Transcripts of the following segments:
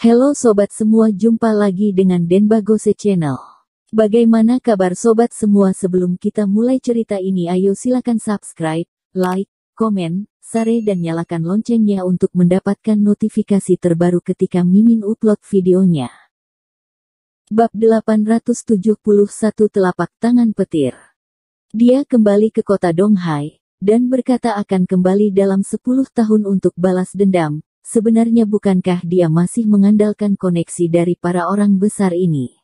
Halo sobat semua, jumpa lagi dengan Denbagose Channel. Bagaimana kabar sobat semua sebelum kita mulai cerita ini ayo silakan subscribe, like, komen, share dan nyalakan loncengnya untuk mendapatkan notifikasi terbaru ketika Mimin upload videonya. Bab 871 Telapak Tangan Petir Dia kembali ke kota Donghai, dan berkata akan kembali dalam 10 tahun untuk balas dendam, Sebenarnya bukankah dia masih mengandalkan koneksi dari para orang besar ini?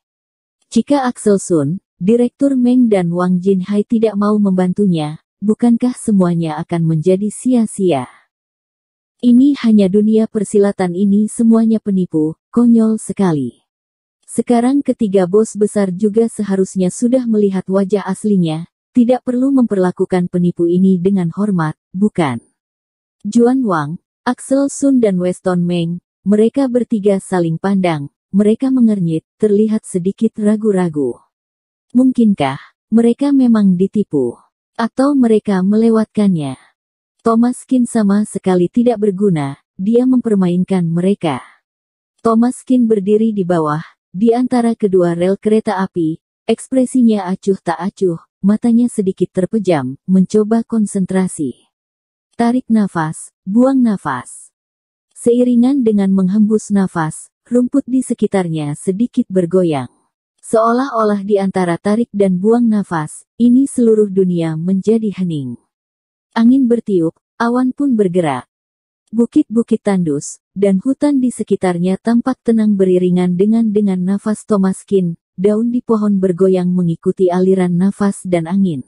Jika Axel Sun, Direktur Meng dan Wang Jinhai tidak mau membantunya, bukankah semuanya akan menjadi sia-sia? Ini hanya dunia persilatan ini semuanya penipu, konyol sekali. Sekarang ketiga bos besar juga seharusnya sudah melihat wajah aslinya, tidak perlu memperlakukan penipu ini dengan hormat, bukan? Juan Wang, Axel Sun dan Weston Meng, mereka bertiga saling pandang, mereka mengernyit, terlihat sedikit ragu-ragu. Mungkinkah mereka memang ditipu? Atau mereka melewatkannya? Thomas Kin sama sekali tidak berguna, dia mempermainkan mereka. Thomas Kin berdiri di bawah, di antara kedua rel kereta api, ekspresinya acuh tak acuh, matanya sedikit terpejam, mencoba konsentrasi. Tarik nafas, buang nafas. Seiringan dengan menghembus nafas, rumput di sekitarnya sedikit bergoyang. Seolah-olah di antara tarik dan buang nafas, ini seluruh dunia menjadi hening. Angin bertiup, awan pun bergerak. Bukit-bukit tandus, dan hutan di sekitarnya tampak tenang beriringan dengan dengan nafas Thomaskin, daun di pohon bergoyang mengikuti aliran nafas dan angin.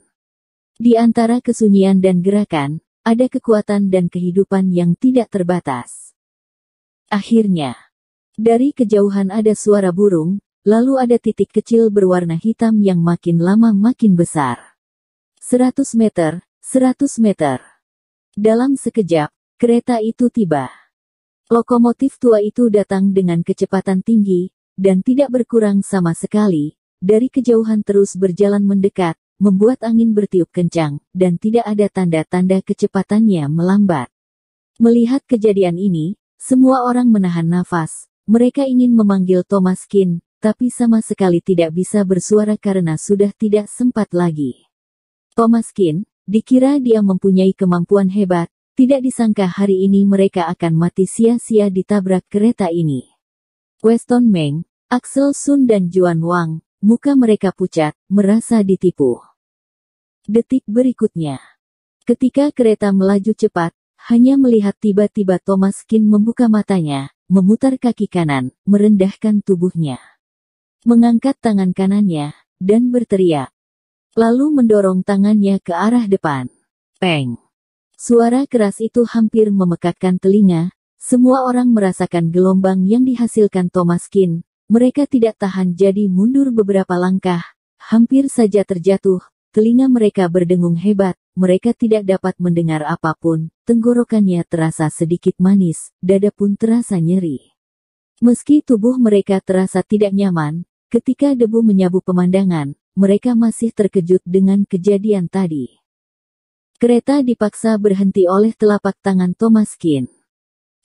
Di antara kesunyian dan gerakan, ada kekuatan dan kehidupan yang tidak terbatas. Akhirnya, dari kejauhan ada suara burung, lalu ada titik kecil berwarna hitam yang makin lama makin besar. 100 meter, 100 meter. Dalam sekejap, kereta itu tiba. Lokomotif tua itu datang dengan kecepatan tinggi, dan tidak berkurang sama sekali, dari kejauhan terus berjalan mendekat, membuat angin bertiup kencang, dan tidak ada tanda-tanda kecepatannya melambat. Melihat kejadian ini, semua orang menahan nafas, mereka ingin memanggil Thomas Kin, tapi sama sekali tidak bisa bersuara karena sudah tidak sempat lagi. Thomas Kin, dikira dia mempunyai kemampuan hebat, tidak disangka hari ini mereka akan mati sia-sia ditabrak kereta ini. Weston Meng, Axel Sun dan Juan Wang, Muka mereka pucat, merasa ditipu. Detik berikutnya. Ketika kereta melaju cepat, hanya melihat tiba-tiba Thomas Kin membuka matanya, memutar kaki kanan, merendahkan tubuhnya. Mengangkat tangan kanannya, dan berteriak. Lalu mendorong tangannya ke arah depan. Peng. Suara keras itu hampir memekakkan telinga, semua orang merasakan gelombang yang dihasilkan Thomas Kin, mereka tidak tahan jadi mundur beberapa langkah, hampir saja terjatuh, telinga mereka berdengung hebat, mereka tidak dapat mendengar apapun, tenggorokannya terasa sedikit manis, dada pun terasa nyeri. Meski tubuh mereka terasa tidak nyaman, ketika debu menyabu pemandangan, mereka masih terkejut dengan kejadian tadi. Kereta dipaksa berhenti oleh telapak tangan Thomas Kin.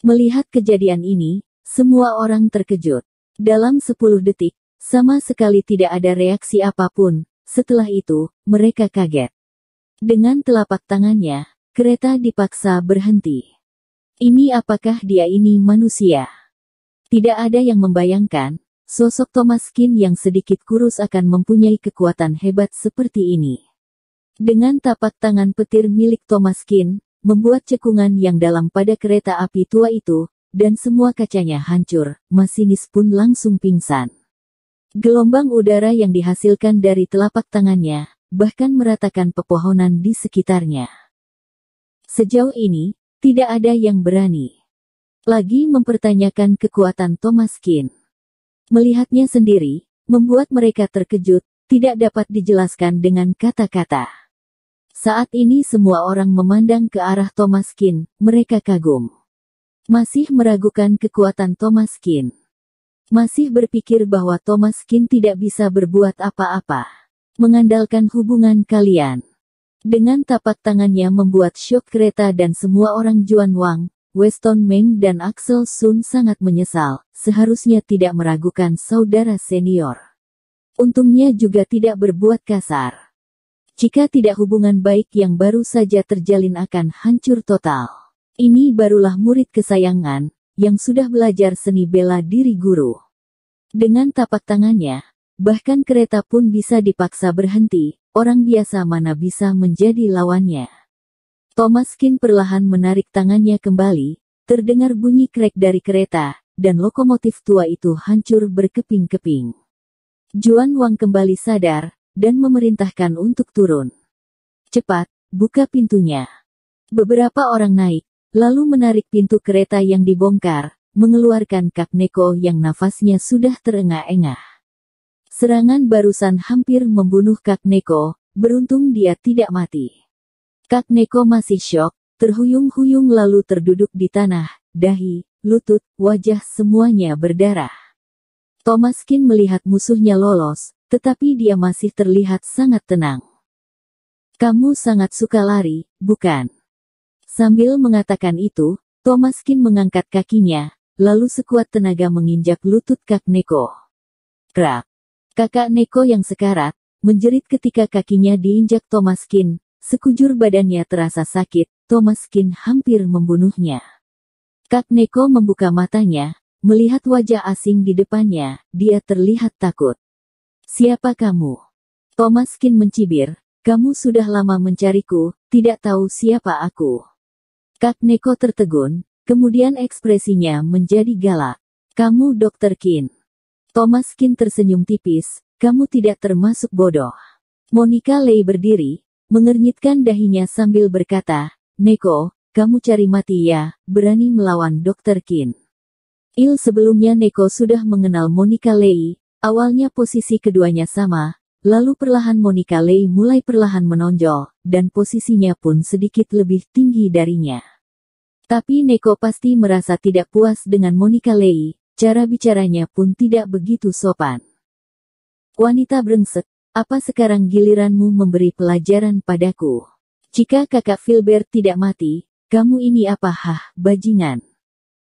Melihat kejadian ini, semua orang terkejut. Dalam 10 detik, sama sekali tidak ada reaksi apapun. Setelah itu, mereka kaget. Dengan telapak tangannya, kereta dipaksa berhenti. Ini apakah dia ini manusia? Tidak ada yang membayangkan, sosok Thomas Kin yang sedikit kurus akan mempunyai kekuatan hebat seperti ini. Dengan tapak tangan petir milik Thomas Kin, membuat cekungan yang dalam pada kereta api tua itu, dan semua kacanya hancur, masinis pun langsung pingsan. Gelombang udara yang dihasilkan dari telapak tangannya, bahkan meratakan pepohonan di sekitarnya. Sejauh ini, tidak ada yang berani. Lagi mempertanyakan kekuatan Thomas Kin. Melihatnya sendiri, membuat mereka terkejut, tidak dapat dijelaskan dengan kata-kata. Saat ini semua orang memandang ke arah Thomas Kin, mereka kagum. Masih meragukan kekuatan Thomas Kane. Masih berpikir bahwa Thomas Kane tidak bisa berbuat apa-apa. Mengandalkan hubungan kalian. Dengan tapak tangannya membuat syok kereta dan semua orang Juan Wang, Weston Meng dan Axel Sun sangat menyesal, seharusnya tidak meragukan saudara senior. Untungnya juga tidak berbuat kasar. Jika tidak hubungan baik yang baru saja terjalin akan hancur total. Ini barulah murid kesayangan, yang sudah belajar seni bela diri guru. Dengan tapak tangannya, bahkan kereta pun bisa dipaksa berhenti, orang biasa mana bisa menjadi lawannya. Thomas Kin perlahan menarik tangannya kembali, terdengar bunyi krek dari kereta, dan lokomotif tua itu hancur berkeping-keping. Juan Wang kembali sadar, dan memerintahkan untuk turun. Cepat, buka pintunya. Beberapa orang naik, lalu menarik pintu kereta yang dibongkar, mengeluarkan kak Neko yang nafasnya sudah terengah-engah. Serangan barusan hampir membunuh kak Neko, beruntung dia tidak mati. Kak Neko masih syok, terhuyung-huyung lalu terduduk di tanah, dahi, lutut, wajah semuanya berdarah. Thomaskin melihat musuhnya lolos, tetapi dia masih terlihat sangat tenang. Kamu sangat suka lari, bukan? Sambil mengatakan itu, Thomaskin mengangkat kakinya, lalu sekuat tenaga menginjak lutut kak Neko. Krak. Kakak Neko yang sekarat, menjerit ketika kakinya diinjak Thomaskin, sekujur badannya terasa sakit, Thomaskin hampir membunuhnya. Kak Neko membuka matanya, melihat wajah asing di depannya, dia terlihat takut. Siapa kamu? Thomaskin mencibir, kamu sudah lama mencariku, tidak tahu siapa aku. Kak Neko tertegun, kemudian ekspresinya menjadi galak. Kamu Dokter Kin. Thomas Kin tersenyum tipis, kamu tidak termasuk bodoh. Monica Lei berdiri, mengernyitkan dahinya sambil berkata, Neko, kamu cari mati ya, berani melawan Dokter Kin. Il sebelumnya Neko sudah mengenal Monica Lei, awalnya posisi keduanya sama, Lalu perlahan Monica Lei mulai perlahan menonjol, dan posisinya pun sedikit lebih tinggi darinya. Tapi Neko pasti merasa tidak puas dengan Monica Lei, cara bicaranya pun tidak begitu sopan. Wanita brengsek, apa sekarang giliranmu memberi pelajaran padaku? Jika kakak Filbert tidak mati, kamu ini apa hah, bajingan?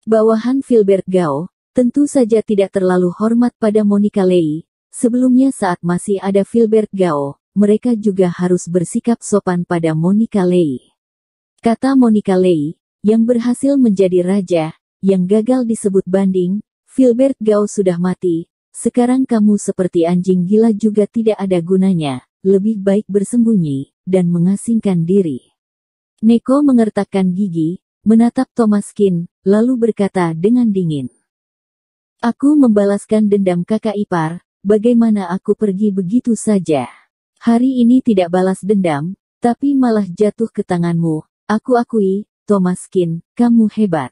Bawahan Filbert Gao, tentu saja tidak terlalu hormat pada Monica Lei, Sebelumnya saat masih ada Filbert Gao, mereka juga harus bersikap sopan pada Monica Lei. Kata Monica Lei, yang berhasil menjadi raja, yang gagal disebut banding, Filbert Gao sudah mati, sekarang kamu seperti anjing gila juga tidak ada gunanya, lebih baik bersembunyi, dan mengasingkan diri. Neko mengertakkan gigi, menatap Thomas Kin, lalu berkata dengan dingin. Aku membalaskan dendam kakak ipar, bagaimana aku pergi begitu saja? Hari ini tidak balas dendam, tapi malah jatuh ke tanganmu. Aku akui, Thomas Kin, kamu hebat.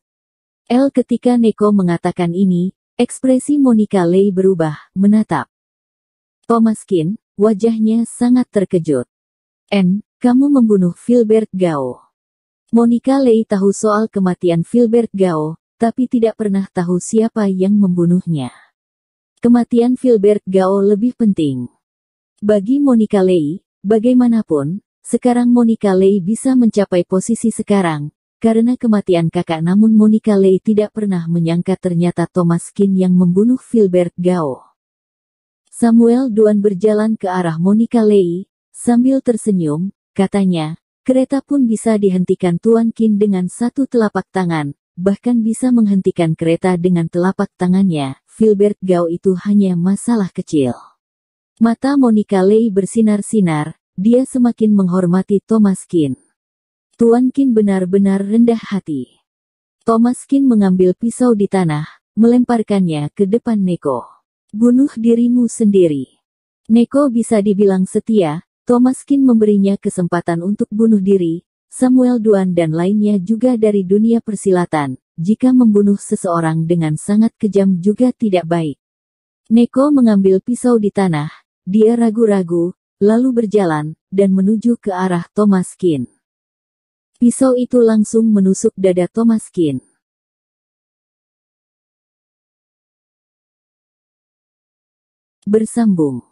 L ketika Neko mengatakan ini, ekspresi Monica Lei berubah, menatap. Thomas Kin. wajahnya sangat terkejut. N, kamu membunuh Filbert Gao. Monica Lei tahu soal kematian Filbert Gao, tapi tidak pernah tahu siapa yang membunuhnya kematian Philbert Gao lebih penting. Bagi Monica Lei, bagaimanapun, sekarang Monica Lei bisa mencapai posisi sekarang, karena kematian kakak namun Monica Lei tidak pernah menyangka ternyata Thomas Kin yang membunuh Philbert Gao. Samuel Duan berjalan ke arah Monica Lei, sambil tersenyum, katanya, kereta pun bisa dihentikan Tuan Kin dengan satu telapak tangan, bahkan bisa menghentikan kereta dengan telapak tangannya. Filbert Gau itu hanya masalah kecil. Mata Monica Lei bersinar-sinar, dia semakin menghormati Thomas Kin. Tuan Kin benar-benar rendah hati. Thomas Kin mengambil pisau di tanah, melemparkannya ke depan Neko. Bunuh dirimu sendiri. Neko bisa dibilang setia, Thomas Kin memberinya kesempatan untuk bunuh diri, Samuel Duan dan lainnya juga dari dunia persilatan, jika membunuh seseorang dengan sangat kejam juga tidak baik. Neko mengambil pisau di tanah, dia ragu-ragu, lalu berjalan, dan menuju ke arah Thomas Kin. Pisau itu langsung menusuk dada Thomas Kin. Bersambung